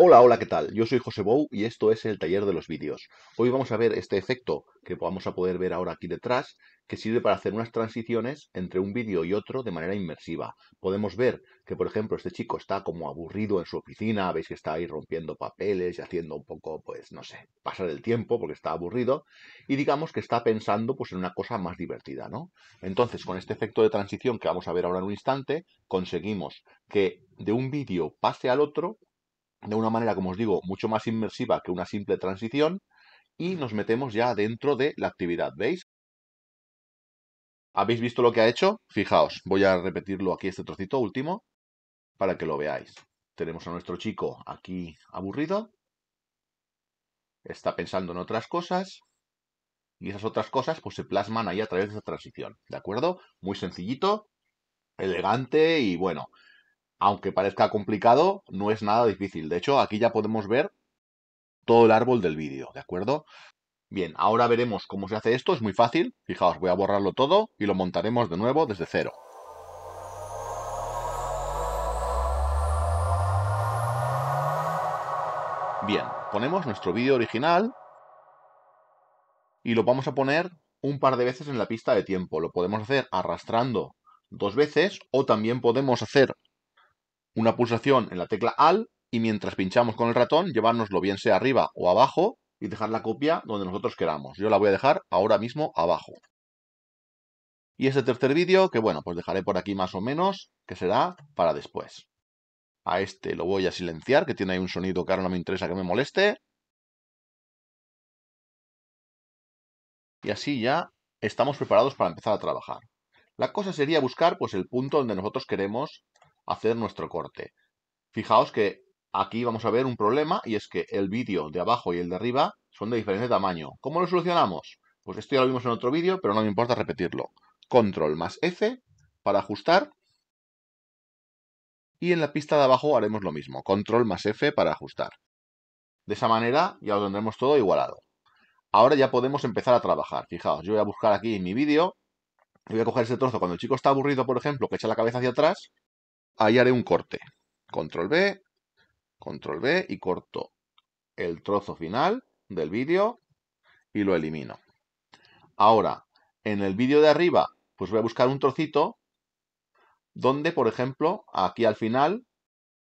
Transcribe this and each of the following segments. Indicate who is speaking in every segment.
Speaker 1: Hola, hola, ¿qué tal? Yo soy José Bou y esto es el taller de los vídeos. Hoy vamos a ver este efecto que vamos a poder ver ahora aquí detrás, que sirve para hacer unas transiciones entre un vídeo y otro de manera inmersiva. Podemos ver que, por ejemplo, este chico está como aburrido en su oficina, veis que está ahí rompiendo papeles y haciendo un poco, pues, no sé, pasar el tiempo porque está aburrido, y digamos que está pensando, pues, en una cosa más divertida, ¿no? Entonces, con este efecto de transición que vamos a ver ahora en un instante, conseguimos que de un vídeo pase al otro de una manera, como os digo, mucho más inmersiva que una simple transición y nos metemos ya dentro de la actividad, ¿veis? ¿Habéis visto lo que ha hecho? Fijaos, voy a repetirlo aquí este trocito último para que lo veáis. Tenemos a nuestro chico aquí aburrido, está pensando en otras cosas y esas otras cosas pues se plasman ahí a través de esa transición, ¿de acuerdo? Muy sencillito, elegante y bueno, aunque parezca complicado, no es nada difícil. De hecho, aquí ya podemos ver todo el árbol del vídeo, ¿de acuerdo? Bien, ahora veremos cómo se hace esto, es muy fácil. Fijaos, voy a borrarlo todo y lo montaremos de nuevo desde cero. Bien, ponemos nuestro vídeo original y lo vamos a poner un par de veces en la pista de tiempo. Lo podemos hacer arrastrando dos veces o también podemos hacer una pulsación en la tecla AL y mientras pinchamos con el ratón llevárnoslo bien sea arriba o abajo y dejar la copia donde nosotros queramos. Yo la voy a dejar ahora mismo abajo. Y este tercer vídeo, que bueno, pues dejaré por aquí más o menos, que será para después. A este lo voy a silenciar, que tiene ahí un sonido que ahora no me interesa que me moleste. Y así ya estamos preparados para empezar a trabajar. La cosa sería buscar pues el punto donde nosotros queremos hacer nuestro corte. Fijaos que aquí vamos a ver un problema y es que el vídeo de abajo y el de arriba son de diferente tamaño. ¿Cómo lo solucionamos? Pues esto ya lo vimos en otro vídeo, pero no me importa repetirlo. Control más F para ajustar. Y en la pista de abajo haremos lo mismo. Control más F para ajustar. De esa manera ya lo tendremos todo igualado. Ahora ya podemos empezar a trabajar. Fijaos, yo voy a buscar aquí en mi vídeo. Voy a coger ese trozo cuando el chico está aburrido, por ejemplo, que echa la cabeza hacia atrás ahí haré un corte. Control B, control B y corto el trozo final del vídeo y lo elimino. Ahora, en el vídeo de arriba, pues voy a buscar un trocito donde, por ejemplo, aquí al final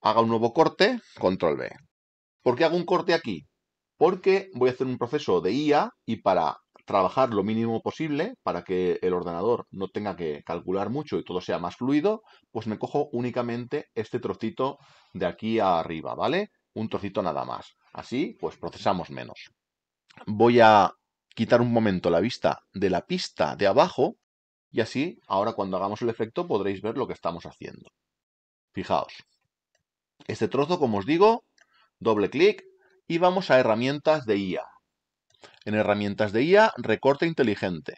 Speaker 1: haga un nuevo corte, control B. ¿Por qué hago un corte aquí? Porque voy a hacer un proceso de IA y para trabajar lo mínimo posible para que el ordenador no tenga que calcular mucho y todo sea más fluido, pues me cojo únicamente este trocito de aquí arriba, ¿vale? Un trocito nada más. Así, pues procesamos menos. Voy a quitar un momento la vista de la pista de abajo y así, ahora cuando hagamos el efecto podréis ver lo que estamos haciendo. Fijaos. Este trozo, como os digo, doble clic y vamos a herramientas de IA en herramientas de IA, recorte inteligente.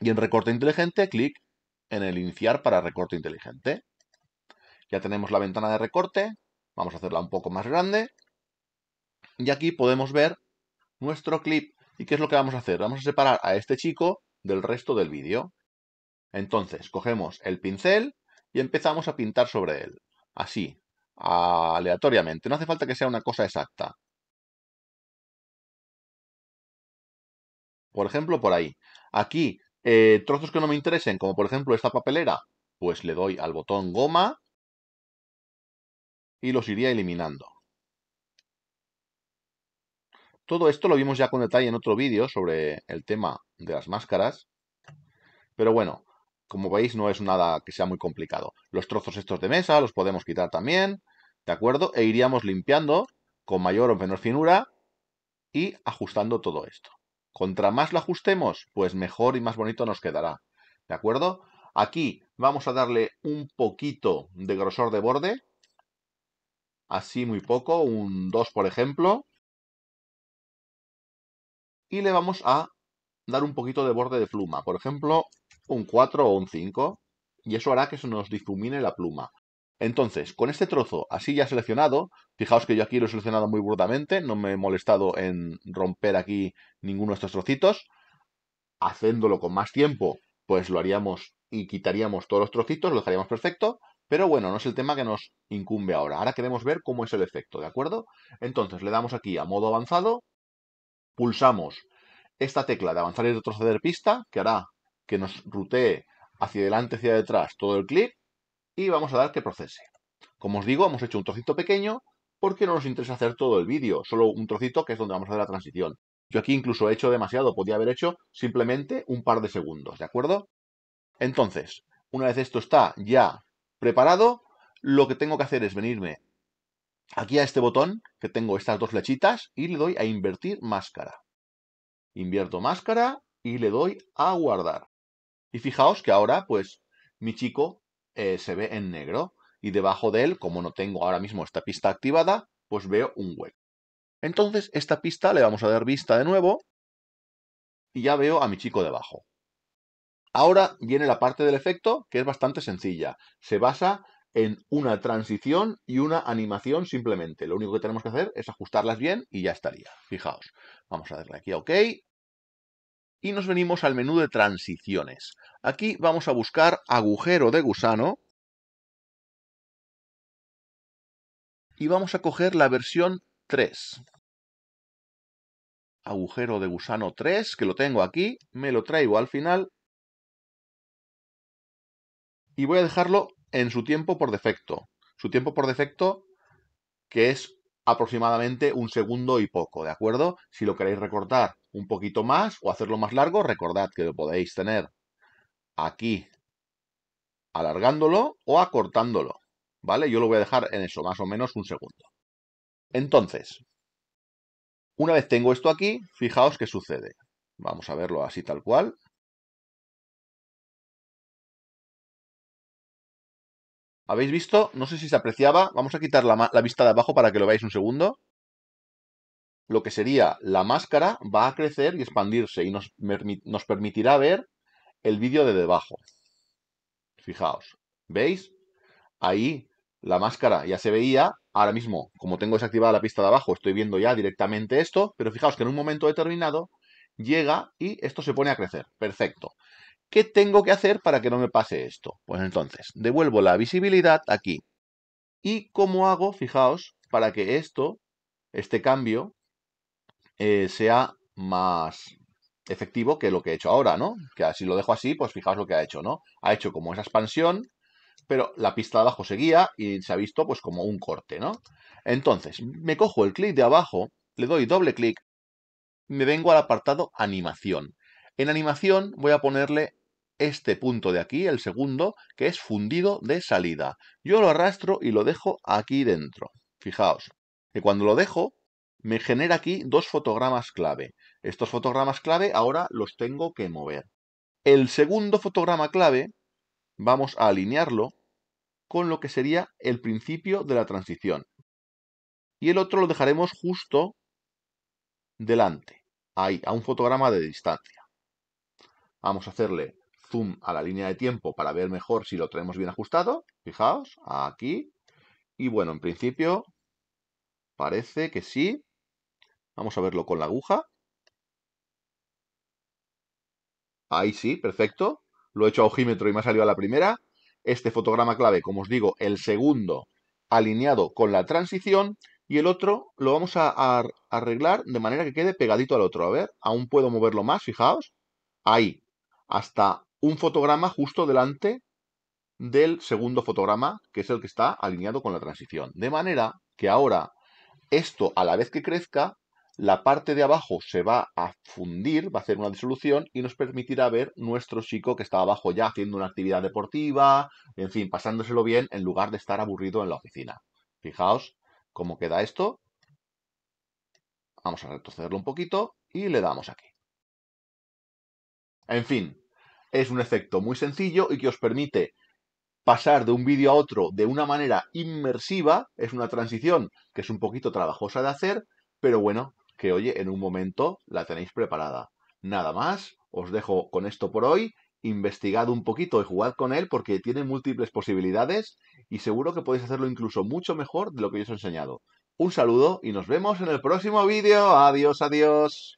Speaker 1: Y en recorte inteligente, clic en el iniciar para recorte inteligente. Ya tenemos la ventana de recorte, vamos a hacerla un poco más grande. Y aquí podemos ver nuestro clip. ¿Y qué es lo que vamos a hacer? Vamos a separar a este chico del resto del vídeo. Entonces, cogemos el pincel y empezamos a pintar sobre él. Así, aleatoriamente. No hace falta que sea una cosa exacta. Por ejemplo, por ahí. Aquí, eh, trozos que no me interesen, como por ejemplo esta papelera, pues le doy al botón goma y los iría eliminando. Todo esto lo vimos ya con detalle en otro vídeo sobre el tema de las máscaras. Pero bueno, como veis no es nada que sea muy complicado. Los trozos estos de mesa los podemos quitar también, ¿de acuerdo? E iríamos limpiando con mayor o menor finura y ajustando todo esto. Contra más lo ajustemos, pues mejor y más bonito nos quedará. ¿De acuerdo? Aquí vamos a darle un poquito de grosor de borde. Así muy poco, un 2 por ejemplo. Y le vamos a dar un poquito de borde de pluma. Por ejemplo, un 4 o un 5. Y eso hará que se nos difumine la pluma. Entonces, con este trozo así ya seleccionado, fijaos que yo aquí lo he seleccionado muy burdamente, no me he molestado en romper aquí ninguno de estos trocitos. Haciéndolo con más tiempo, pues lo haríamos y quitaríamos todos los trocitos, lo dejaríamos perfecto, pero bueno, no es el tema que nos incumbe ahora. Ahora queremos ver cómo es el efecto, ¿de acuerdo? Entonces le damos aquí a modo avanzado, pulsamos esta tecla de avanzar y retroceder pista, que hará que nos rutee hacia adelante, hacia detrás todo el clip, y vamos a dar que procese. Como os digo, hemos hecho un trocito pequeño porque no nos interesa hacer todo el vídeo, solo un trocito que es donde vamos a hacer la transición. Yo aquí incluso he hecho demasiado, podía haber hecho simplemente un par de segundos, ¿de acuerdo? Entonces, una vez esto está ya preparado, lo que tengo que hacer es venirme aquí a este botón, que tengo estas dos flechitas, y le doy a invertir máscara. Invierto máscara y le doy a guardar. Y fijaos que ahora, pues, mi chico eh, se ve en negro y debajo de él, como no tengo ahora mismo esta pista activada, pues veo un hueco. Entonces esta pista le vamos a dar vista de nuevo y ya veo a mi chico debajo. Ahora viene la parte del efecto que es bastante sencilla. Se basa en una transición y una animación simplemente. Lo único que tenemos que hacer es ajustarlas bien y ya estaría. Fijaos, vamos a darle aquí a OK y nos venimos al menú de transiciones. Aquí vamos a buscar agujero de gusano y vamos a coger la versión 3. Agujero de gusano 3, que lo tengo aquí, me lo traigo al final y voy a dejarlo en su tiempo por defecto. Su tiempo por defecto que es aproximadamente un segundo y poco, ¿de acuerdo? Si lo queréis recortar un poquito más o hacerlo más largo, recordad que lo podéis tener aquí alargándolo o acortándolo, ¿vale? Yo lo voy a dejar en eso, más o menos un segundo. Entonces, una vez tengo esto aquí, fijaos qué sucede. Vamos a verlo así tal cual. ¿Habéis visto? No sé si se apreciaba. Vamos a quitar la, la vista de abajo para que lo veáis un segundo lo que sería la máscara va a crecer y expandirse y nos, permitirá ver el vídeo de debajo. Fijaos, ¿veis? Ahí la máscara ya se veía. Ahora mismo, como tengo desactivada la pista de abajo, estoy viendo ya directamente esto, pero fijaos que en un momento determinado llega y esto se pone a crecer. Perfecto. ¿Qué tengo que hacer para que no me pase esto? Pues entonces, devuelvo la visibilidad aquí. ¿Y cómo hago, fijaos, para que esto, este cambio, eh, sea más efectivo que lo que he hecho ahora, ¿no? Que así lo dejo así, pues fijaos lo que ha hecho, ¿no? Ha hecho como esa expansión, pero la pista de abajo seguía y se ha visto pues como un corte, ¿no? Entonces, me cojo el clic de abajo, le doy doble clic, me vengo al apartado animación. En animación voy a ponerle este punto de aquí, el segundo, que es fundido de salida. Yo lo arrastro y lo dejo aquí dentro. Fijaos, que cuando lo dejo, me genera aquí dos fotogramas clave. Estos fotogramas clave ahora los tengo que mover. El segundo fotograma clave vamos a alinearlo con lo que sería el principio de la transición. Y el otro lo dejaremos justo delante, ahí, a un fotograma de distancia. Vamos a hacerle zoom a la línea de tiempo para ver mejor si lo tenemos bien ajustado. Fijaos, aquí. Y bueno, en principio parece que sí. Vamos a verlo con la aguja. Ahí sí, perfecto. Lo he hecho a ojímetro y me ha salido a la primera. Este fotograma clave, como os digo, el segundo alineado con la transición y el otro lo vamos a arreglar de manera que quede pegadito al otro. A ver, aún puedo moverlo más, fijaos. Ahí, hasta un fotograma justo delante del segundo fotograma, que es el que está alineado con la transición. De manera que ahora esto, a la vez que crezca, la parte de abajo se va a fundir, va a hacer una disolución y nos permitirá ver nuestro chico que está abajo ya haciendo una actividad deportiva, en fin, pasándoselo bien en lugar de estar aburrido en la oficina. Fijaos cómo queda esto. Vamos a retrocederlo un poquito y le damos aquí. En fin, es un efecto muy sencillo y que os permite pasar de un vídeo a otro de una manera inmersiva. Es una transición que es un poquito trabajosa de hacer, pero bueno, que, oye, en un momento la tenéis preparada. Nada más, os dejo con esto por hoy. Investigad un poquito y jugad con él porque tiene múltiples posibilidades y seguro que podéis hacerlo incluso mucho mejor de lo que yo os he enseñado. Un saludo y nos vemos en el próximo vídeo. Adiós, adiós.